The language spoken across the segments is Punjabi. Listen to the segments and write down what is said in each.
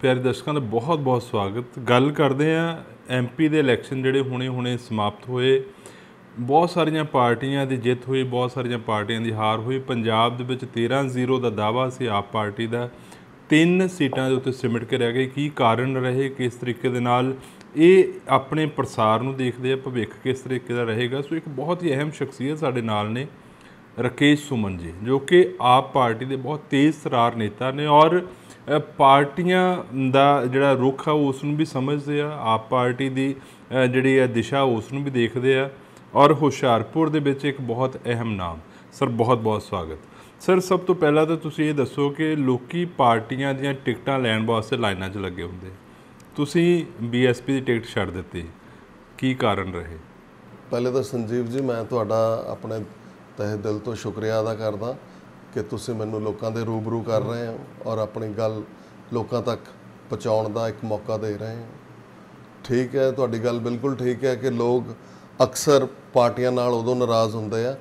ਪਿਆਰੇ ਦਰਸ਼ਕਾਂ ਦਾ ਬਹੁਤ-ਬਹੁਤ ਸਵਾਗਤ ਗੱਲ ਕਰਦੇ ਆ ਐਮਪੀ ਦੇ ਇਲੈਕਸ਼ਨ ਜਿਹੜੇ ਹੁਣੇ-ਹੁਣੇ ਸਮਾਪਤ ਹੋਏ ਬਹੁਤ ਸਾਰੀਆਂ ਪਾਰਟੀਆਂ ਦੀ ਜਿੱਤ ਹੋਈ ਬਹੁਤ ਸਾਰੀਆਂ ਪਾਰਟੀਆਂ ਦੀ ਹਾਰ ਹੋਈ ਪੰਜਾਬ ਦੇ ਵਿੱਚ 13-0 ਦਾ ਦਾਵਾ ਸੀ ਆਪ ਪਾਰਟੀ ਦਾ ਤਿੰਨ ਸੀਟਾਂ ਦੇ ਉੱਤੇ ਸਿਮਟ ਕੇ ਰਹਿ ਗਏ ਕੀ ਕਾਰਨ ਰਹੇ ਕਿਸ ਤਰੀਕੇ ਦੇ ਨਾਲ ਇਹ ਆਪਣੇ ਪ੍ਰਸਾਰ ਨੂੰ ਦੇਖਦੇ ਆ ਭਵਿੱਖ ਕਿਸ ਤਰੀਕੇ ਦਾ ਰਹੇਗਾ ਸੋ ਇੱਕ ਬਹੁਤ ਹੀ ਅਹਿਮ ਸ਼ਖਸੀਅਤ ਸਾਡੇ ਨਾਲ ਨੇ ਰਕੇਸ਼ ਸੁਮਨ ਜੀ ਜੋ ਕਿ ਆਪ ਪਾਰਟੀ ਦੇ ਬਹੁਤ ਤੇਜ਼ ਸਰਾਰ ਨੇਤਾ ਨੇ ਔਰ ਪਾਰਟੀਆਂ ਦਾ ਜਿਹੜਾ ਰੁਖ ਆ ਉਸ ਨੂੰ ਵੀ ਸਮਝਦੇ ਆ ਆਪ ਪਾਰਟੀ ਦੀ ਜਿਹੜੀ ਹੈ ਦਿਸ਼ਾ ਉਸ ਨੂੰ ਵੀ ਦੇਖਦੇ ਆ ਔਰ ਹੁਸ਼ਿਆਰਪੁਰ ਦੇ ਵਿੱਚ ਇੱਕ ਬਹੁਤ ਅਹਿਮ ਨਾਮ ਸਰ ਬਹੁਤ ਬਹੁਤ ਸਵਾਗਤ ਸਰ ਸਭ ਤੋਂ ਪਹਿਲਾਂ ਤਾਂ ਤੁਸੀਂ ਇਹ ਦੱਸੋ ਕਿ ਲੋਕੀ ਪਾਰਟੀਆਂ ਦੀਆਂ ਟਿਕਟਾਂ ਲੈਣ ਵਾਸਤੇ ਲਾਈਨਾਂ 'ਚ ਲੱਗੇ ਹੁੰਦੇ ਤੁਸੀਂ ਬੀਐਸਪੀ ਦੀ ਟਿਕਟ ਛੱਡ ਦਿੱਤੀ ਕੀ ਕਾਰਨ ਰਹੇ ਪਹਿਲੇ ਤਾਂ ਸੰਜੀਵ ਜੀ ਮੈਂ ਤੁਹਾਡਾ ਆਪਣੇ ਤਹਿ ਦਿਲ ਤੋਂ ਸ਼ੁਕਰੀਆ ਅਦਾ ਕਰਦਾ ਕਿ ਤੁਸੀਂ ਮੈਨੂੰ ਲੋਕਾਂ ਦੇ ਰੂਬਰੂ ਕਰ ਰਹੇ ਹੋ ਔਰ ਆਪਣੀ ਗੱਲ ਲੋਕਾਂ ਤੱਕ ਪਹੁੰਚਾਉਣ ਦਾ ਇੱਕ ਮੌਕਾ ਦੇ ਰਹੇ ਹੋ ਠੀਕ ਹੈ ਤੁਹਾਡੀ ਗੱਲ ਬਿਲਕੁਲ ਠੀਕ ਹੈ ਕਿ ਲੋਕ ਅਕਸਰ ਪਾਰਟੀਆਂ ਨਾਲ ਉਦੋਂ ਨਾਰਾਜ਼ ਹੁੰਦੇ ਆ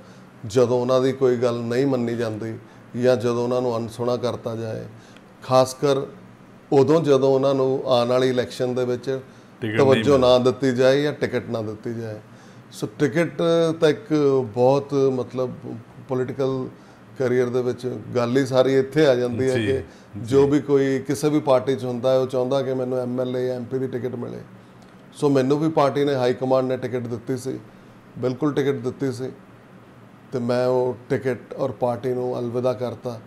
ਜਦੋਂ ਉਹਨਾਂ ਦੀ ਕੋਈ ਗੱਲ ਨਹੀਂ ਮੰਨੀ ਜਾਂਦੀ ਜਾਂ ਜਦੋਂ ਉਹਨਾਂ ਨੂੰ ਅਨਸੁਣਾ ਕਰਤਾ ਜਾਏ ਖਾਸ ਕਰ ਉਦੋਂ ਜਦੋਂ ਉਹਨਾਂ ਨੂੰ ਆਉਣ ਵਾਲੀ ਇਲੈਕਸ਼ਨ ਦੇ ਵਿੱਚ ਤਵੱਜੋ ਨਾ ਦਿੱਤੀ ਜਾਏ ਜਾਂ ਟਿਕਟ ਨਾ ਦਿੱਤੀ ਜਾਏ ਸੋ ਟਿਕਟ ਤਾਂ ਇੱਕ ਬਹੁਤ ਮਤਲਬ ਪੋਲਿਟੀਕਲ ਕੈਰੀਅਰ ਦੇ ਵਿੱਚ ਗੱਲ ਹੀ ਸਾਰੀ ਇੱਥੇ ਆ ਜਾਂਦੀ ਹੈ ਕਿ ਜੋ ਵੀ ਕੋਈ ਕਿਸੇ ਵੀ ਪਾਰਟੀ 'ਚ ਹੁੰਦਾ ਹੈ ਉਹ ਚਾਹੁੰਦਾ ਕਿ ਮੈਨੂੰ ਐਮਐਲਏ ਜਾਂ ਐਮਪੀ ਦੀ ਟਿਕਟ ਮਿਲੇ ਸੋ ਮੈਨੂੰ ਵੀ ਪਾਰਟੀ ਨੇ ਹਾਈ ਕਮਾਂਡ ਨੇ ਟਿਕਟ ਦਿੱਤੀ ਸੀ ਬਿਲਕੁਲ ਟਿਕਟ ਦਿੱਤੀ ਸੀ ਤੇ ਮੈਂ ਉਹ ਟਿਕਟ ਔਰ ਪਾਰਟੀ ਨੂੰ ਅਲਵਿਦਾ ਕਰਤਾ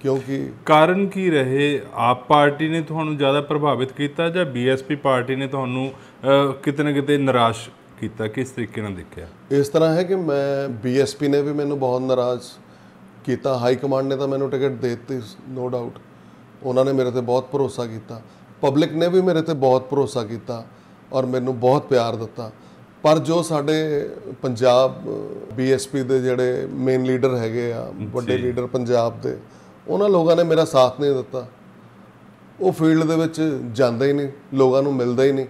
ਕਿਉਂਕਿ ਕਾਰਨ ਕੀ ਰਹੇ ਆਪ ਪਾਰਟੀ ਨੇ ਤੁਹਾਨੂੰ ਜ਼ਿਆਦਾ ਪ੍ਰਭਾਵਿਤ ਕੀਤਾ ਜਾਂ ਬੀਐਸਪੀ ਪਾਰਟੀ ਨੇ ਤੁਹਾਨੂੰ ਕਿਤੇ ਨਾ ਕਿਤੇ ਨਿਰਾਸ਼ ਕੀਤਾ ਕਿਸ ਤਰੀਕੇ ਨਾਲ ਦੇਖਿਆ ਇਸ ਤਰ੍ਹਾਂ ਹੈ ਕਿ ਮੈਂ ਬੀਐਸਪੀ ਨੇ ਵੀ ਮੈਨੂੰ ਬਹੁਤ ਨਿਰਾਸ਼ ਕੀਤਾ ਹਾਈ ਕਮਾਂਡ ਨੇ ਤਾਂ ਮੈਨੂੰ ਟਿਕਟ ਦੇ ਦਿੱਤੀ ਨੋ ਡਾਊਟ ਉਹਨਾਂ ਨੇ ਮੇਰੇ ਤੇ ਬਹੁਤ ਭਰੋਸਾ ਕੀਤਾ ਪਬਲਿਕ ਨੇ ਵੀ ਮੇਰੇ ਤੇ ਬਹੁਤ ਭਰੋਸਾ ਕੀਤਾ ਔਰ ਮੈਨੂੰ ਬਹੁਤ ਪਿਆਰ ਦਿੱਤਾ ਪਰ ਜੋ ਸਾਡੇ ਪੰਜਾਬ ਬੀਐਸਪੀ ਦੇ ਜਿਹੜੇ ਮੇਨ ਲੀਡਰ ਹੈਗੇ ਆ ਵੱਡੇ ਲੀਡਰ ਪੰਜਾਬ ਦੇ ਉਹਨਾਂ ਲੋਕਾਂ ਨੇ ਮੇਰਾ ਸਾਥ ਨਹੀਂ ਦਿੱਤਾ ਉਹ ਫੀਲਡ ਦੇ ਵਿੱਚ ਜਾਂਦੇ ਹੀ ਨਹੀਂ ਲੋਕਾਂ ਨੂੰ ਮਿਲਦਾ ਹੀ ਨਹੀਂ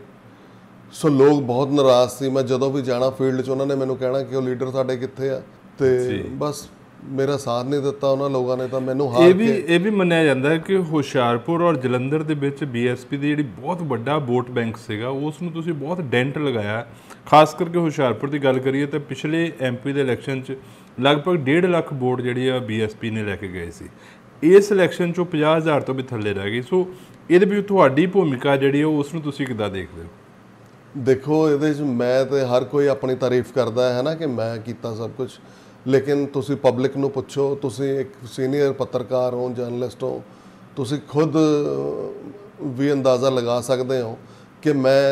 ਸੋ ਲੋਕ ਬਹੁਤ ਨਾਰਾਜ਼ ਸੀ ਮੈਂ ਜਦੋਂ ਵੀ ਜਾਣਾ ਫੀਲਡ 'ਚ ਉਹਨਾਂ ਨੇ ਮੈਨੂੰ ਕਹਿਣਾ ਕਿ ਉਹ ਲੀਡਰ ਸਾਡੇ ਕਿੱਥੇ ਆ ਤੇ ਬਸ ਮੇਰਾ ਸਾਥ ਨਹੀਂ ਦਿੱਤਾ ਉਹਨਾਂ ਲੋਕਾਂ ਨੇ ਤਾਂ ਮੈਨੂੰ ਹਾਰ ਕੇ ਇਹ ਵੀ ਇਹ ਵੀ ਮੰਨਿਆ ਜਾਂਦਾ ਹੈ ਕਿ ਹੁਸ਼ਿਆਰਪੁਰ ਔਰ ਜਲੰਧਰ ਦੇ ਵਿੱਚ ਬੀਐਸਪੀ ਦੀ ਜਿਹੜੀ ਬਹੁਤ ਵੱਡਾ ਵੋਟ ਬੈਂਕ ਸੀਗਾ ਉਸ ਨੂੰ ਤੁਸੀਂ ਬਹੁਤ ਡੈਂਟ ਲਗਾਇਆ ਖਾਸ ਕਰਕੇ ਹੁਸ਼ਿਆਰਪੁਰ ਦੀ ਗੱਲ ਕਰੀਏ ਤਾਂ ਪਿਛਲੇ ਐਮਪੀ ਦੇ ਇਲੈਕਸ਼ਨ 'ਚ ਲਗਭਗ 1.5 ਲੱਖ ਵੋਟ ਜਿਹੜੀ ਆ ਬੀਐਸਪੀ ਨੇ ਲੈ ਕੇ ਗਏ ਸੀ ਇਸ ਇਲੈਕਸ਼ਨ 'ਚੋਂ 50000 ਤੋਂ ਵੀ ਥੱਲੇ ਰਹਿ ਗਈ ਸੋ ਇਹਦੇ ਵਿੱਚ ਤੁਹਾਡੀ ਭੂਮਿਕਾ ਜਿਹੜੀ ਉਹ ਉਸ ਨੂੰ ਤੁਸੀਂ ਕਿਦਾਂ ਦੇਖਦੇ ਹੋ ਦੇਖੋ ਇਹਦੇ ਵਿੱਚ ਮੈਂ ਤੇ ਹਰ ਕੋਈ ਆਪਣੀ ਤਾਰੀਫ ਕਰਦਾ ਹੈ ਨਾ ਕਿ ਮੈਂ ਕੀਤਾ ਸਭ ਕੁਝ ਲੇਕਿਨ ਤੁਸੀਂ ਪਬਲਿਕ ਨੂੰ ਪੁੱਛੋ ਤੁਸੀਂ ਇੱਕ ਸੀਨੀਅਰ ਪੱਤਰਕਾਰ ਹੋ ਜਰਨਲਿਸਟ ਹੋ ਤੁਸੀਂ ਖੁਦ ਵੀ ਅੰਦਾਜ਼ਾ ਲਗਾ ਸਕਦੇ ਹੋ ਕਿ ਮੈਂ